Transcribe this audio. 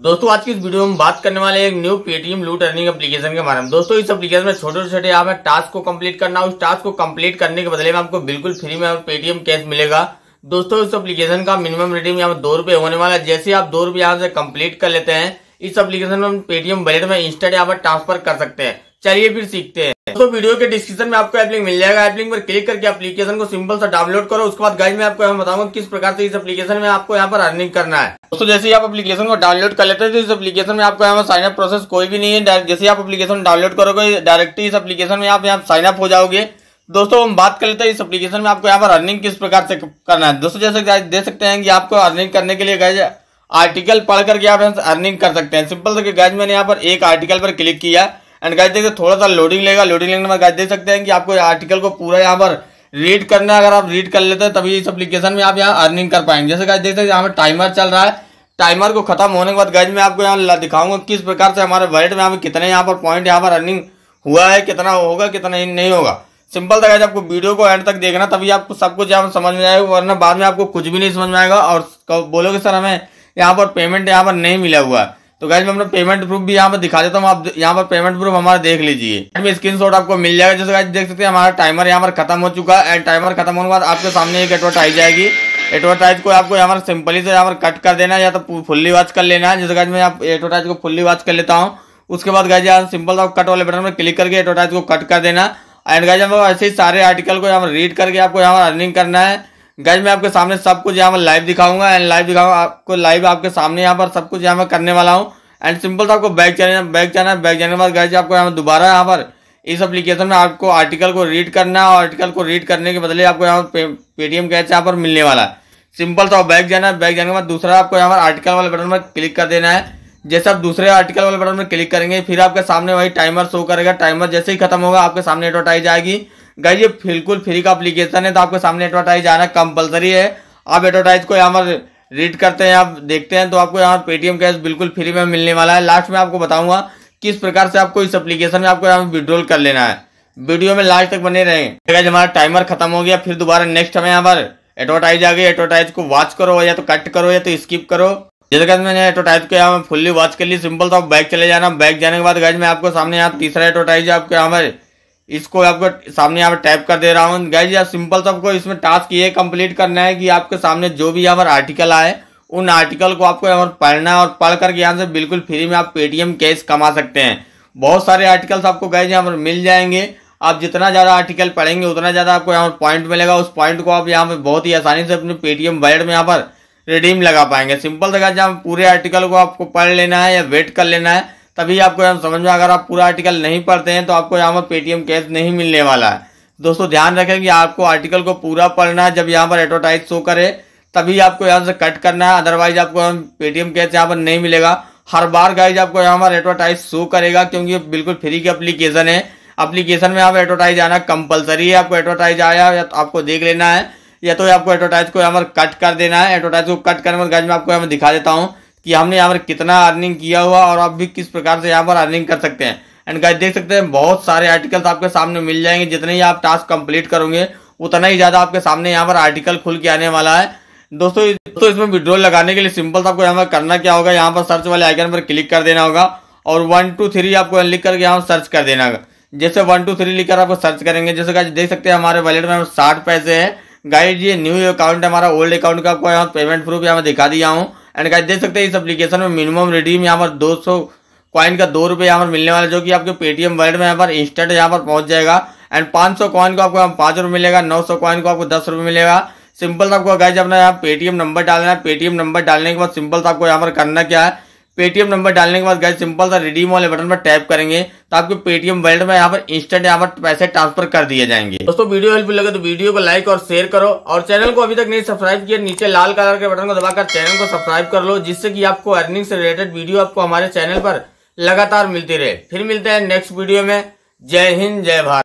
दोस्तों आज की इस वीडियो में बात करने वाले एक न्यू पेटीएम लूट अर्निंग एप्लीकेशन के बारे में दोस्तों इस एप्लीकेशन में छोटे छोटे आप टास्क को कंप्लीट करना उस टास्क को कंप्लीट करने के बदले में आपको बिल्कुल फ्री में पेटीएम कैश मिलेगा दोस्तों इस एप्लीकेशन का मिनिमम रेटिंग यहाँ पर दो रुपए होने वाला है जैसे आप दो रुपए यहाँ से कम्प्लीट कर लेते हैं इस एप्लीकेशन में पेटीएम वैलेट में इंस्टेंट यहाँ पर ट्रांसफर कर सकते हैं चलिए फिर सीखते हैं तो वीडियो के डिस्क्रिप्शन में आपको एप लिंक मिल जाएगा एप लिंक पर क्लिक करके एप्लीकेशन को सिंपल सा डाउनलोड करो उसके बाद गाइज मैं आपको यहाँ बताऊंगा किस प्रकार से इस एप्लीकेशन में आपको यहाँ पर अर्निंग करना है दोस्तों जैसे ही आप एप्लीकेशन को डाउनलोड कर लेते हैं तो इस एप्लीकेशन में आपको यहाँ साइन अप प्रोसेस कोई भी नहीं है जैसे आप एप्लीकेशन डाउनलोड करोगे डायरेक्टली इस एप्लीकेशन में आप यहाँ साइन अप हो जाओगे दोस्तों हम बात कर लेते हैं इस एप्लीकेशन में आपको यहाँ पर अर्निंग किस प्रकार से करना है दोस्तों जैसे देख सकते हैं कि आपको अर्निंग करने के लिए गाइज आर्टिकल पढ़ करके आप अर्निंग कर सकते हैं सिंपल से गाइज मैंने यहाँ पर एक आर्टिकल पर क्लिक किया एंड गाइस देखिए थोड़ा सा लोडिंग लेगा लोडिंग लेने में गाइस देख सकते हैं कि आपको आर्टिकल को पूरा यहाँ पर रीड करना है अगर आप रीड कर लेते हैं तभी इस एप्लीकेशन में आप यहाँ अर्निंग कर पाएंगे जैसे गाइस देख सकते हैं यहाँ पर टाइमर चल रहा है टाइमर को खत्म होने के बाद गाइज मैं आपको यहाँ दिखाऊंगा किस प्रकार से हमारे वॉलेट में हमें कितने यहाँ पर पॉइंट यहाँ पर अर्निंग हुआ है कितना होगा कितना नहीं होगा सिंपल था गाइज आपको वीडियो को एंड तक देखना तभी आपको सब कुछ यहाँ पर समझ में आएगा वरना बाद में आपको कुछ भी नहीं समझ में आएगा और बोलोगे सर हमें यहाँ पर पेमेंट यहाँ पर नहीं मिला हुआ है तो गाइज मैं अपना पेमेंट प्रूफ भी यहाँ पर दिखा देता हूँ आप यहाँ पर पेमेंट प्रूफ हमारा देख लीजिए में स्क्रीन शॉट आपको मिल जाएगा जैसे गाइज देख सकते हैं हमारा टाइमर यहाँ पर खत्म हो चुका है एंड टाइमर खत्म होने के बाद आपके सामने एक एडवर्टाइज आएगी एडवर्टाइज को आपको यहाँ पर सिंपली से यहाँ पर कट कर देना है या तो फुल्ली वॉच कर लेना है जैसे गाइज मैं आप एडवर्टाइज को फुल्ली वॉच कर लेता हूँ उसके बाद गाइज यहाँ सिंपल सा कट वाले बटन पर क्लिक करके एडवर्टाइज को कट कर देना एंड गाइज हम ऐसे ही सारे आर्टिकल को यहाँ पर रीड करके आपको यहाँ पर अर्निंग करना है गैज मैं आपके सामने सब कुछ यहाँ पर लाइव दिखाऊंगा एंड लाइव दिखाऊंगा आपको लाइव आपके सामने यहाँ पर सब कुछ यहाँ पर करने वाला हूँ एंड सिंपल सा आपको बैक जाना बैक जाना बैक जाने के बाद गैज आपको यहाँ दोबारा यहाँ पर इस एप्लीकेशन में आपको आर्टिकल को रीड करना है और आर्टिकल को रीड करने के बदले आपको यहाँ पर पेटीएम कैच यहाँ पर मिलने वाला है सिंपल सा बैक जाना है बैक जाने के बाद दूसरा आपको यहाँ पर आर्टिकल वाले बटन पर क्लिक कर देना है जैसे आप दूसरे आर्टिकल वाले बटन पर क्लिक करेंगे फिर आपके सामने वही टाइमर शो करेगा टाइमर जैसे ही खत्म होगा आपके सामने एडवर्टाइज आएगी गाइज ये बिल्कुल फ्री का अप्लीकेशन है तो आपके सामने एडवर्टाइज आना कंपलसरी है आप एडवर्टाइज को यहाँ पर रीड करते हैं आप देखते हैं तो आपको यहाँ पेटीएम कैश बिल्कुल फ्री में मिलने वाला है लास्ट में आपको बताऊंगा किस प्रकार से आपको इस एप्लीकेशन में आपको यहाँ विड्रॉल कर लेना है वीडियो में लास्ट तक बने रहे हमारा टाइमर खत्म हो गया फिर दोबारा नेक्स्ट हमें यहाँ पर एडवर्टाइज आ गई एडवर्टाइज को वॉच करो या तो कट करो या तो स्किप करो जैसे मैंने एडवर्टाइज को यहाँ फुल्ली वॉच कर ली सिंपल तो आप बैक चले जाना बैक जाने के बाद गाइज मैं आपको सामने यहाँ तीसरा एडवर्टाइज आपके यहाँ पर इसको आपको सामने यहाँ पर टाइप कर दे रहा हूँ गाइज या सिंपल सबको इसमें टास्क ये कंप्लीट करना है कि आपके सामने जो भी यहाँ पर आर्टिकल आए उन आर्टिकल को आपको यहाँ पर पढ़ना है और पढ़ करके यहाँ से बिल्कुल फ्री में आप पेटीएम कैश कमा सकते हैं बहुत सारे आर्टिकल्स आपको गाइज यहाँ पर मिल जाएंगे आप जितना ज़्यादा आर्टिकल पढ़ेंगे उतना ज़्यादा आपको यहाँ पर पॉइंट मिलेगा उस पॉइंट को आप यहाँ पर बहुत ही आसानी से अपने पेटीएम वैलेट में यहाँ पर रिडीम लगा पाएंगे सिंपल जगह जहाँ पूरे आर्टिकल को आपको पढ़ लेना है या वेट कर लेना है तभी आपको यहाँ समझ में अगर आप पूरा आर्टिकल नहीं पढ़ते हैं तो आपको यहाँ पर पेटीएम कैश नहीं मिलने वाला है दोस्तों ध्यान रखें कि आपको आर्टिकल को पूरा पढ़ना है जब यहाँ पर एडवर्टाइज शो करे तभी आपको यहाँ से कट करना है अदरवाइज आपको पेटीएम कैश यहाँ पर नहीं मिलेगा हर बार गाइज आपको यहाँ पर एडवर्टाइज शो करेगा क्योंकि बिल्कुल फ्री की अप्लीकेशन है अप्लीकेशन में आप एडवर्टाइज आना कंपलसरी है आपको एडवर्टाइज आया या तो आपको देख लेना है या तो आपको एडवर्टाइज को यहाँ पर कट कर देना है एडवर्टाइज को कट करने पर गाइज मैं आपको यहाँ पर दिखा देता हूँ कि हमने यहाँ पर कितना अर्निंग किया हुआ और आप भी किस प्रकार से यहाँ पर अर्निंग कर सकते हैं एंड गाइस देख सकते हैं बहुत सारे आर्टिकल्स आपके सामने मिल जाएंगे जितने ही आप टास्क कंप्लीट करोगे उतना ही ज़्यादा आपके सामने यहाँ पर आर्टिकल खुल के आने वाला है दोस्तों दोस्तों इसमें विड्रॉल लगाने के लिए सिंपल आपको यहाँ पर करना क्या होगा यहाँ पर सर्च वाले आइकन पर क्लिक कर देना होगा और वन टू थ्री आपको लिख करके यहाँ सर्च कर देना होगा जैसे वन टू थ्री लिखकर आपको सर्च करेंगे जैसे गाइज देख सकते हैं हमारे वॉलेट में साठ पैसे है गाइड ये न्यू अकाउंट है हमारा ओल्ड अकाउंट का आपको यहाँ पेमेंट प्रूफ यहाँ दिखा दिया हूँ एंड गाइस देख सकते हैं इस एप्लीकेशन में मिनिमम रिडीम यहाँ पर दो सौ कॉइन का दो रुपये यहाँ पर मिलने वाला जो कि आपके पेटीएम वर्ल्ड में यहाँ पर इंस्टेंट यहाँ पर पहुंच जाएगा एंड पाँच सौ कॉइन को आपको पाँच रुपये मिलेगा नौ सौ कॉइन को आपको दस रुपये मिलेगा सिंपल आपको गाइज अपना यहाँ पेटीएम नंबर डालना है पेटीएम नंबर डालने के बाद सिंपल आपको यहाँ पर करना क्या है पेटीएम नंबर डालने के बाद गए सिंपल सा रिडीम वाले बटन पर टैप करेंगे तो आपके पेटीएम वर्ल्ड में यहाँ पर इंस्टेंट यहाँ पर पैसे ट्रांसफर कर दिए जाएंगे दोस्तों वीडियो हेल्पफुल लगे तो वीडियो को लाइक और शेयर करो और चैनल को अभी तक नहीं सब्सक्राइब किया नीचे लाल कलर के बटन को दबाकर चैनल को सब्सक्राइब कर लो जिससे की आपको अर्निंग से रिलेटेड वीडियो आपको हमारे चैनल पर लगातार मिलती रहे फिर मिलते हैं नेक्स्ट वीडियो में जय हिंद जय भारत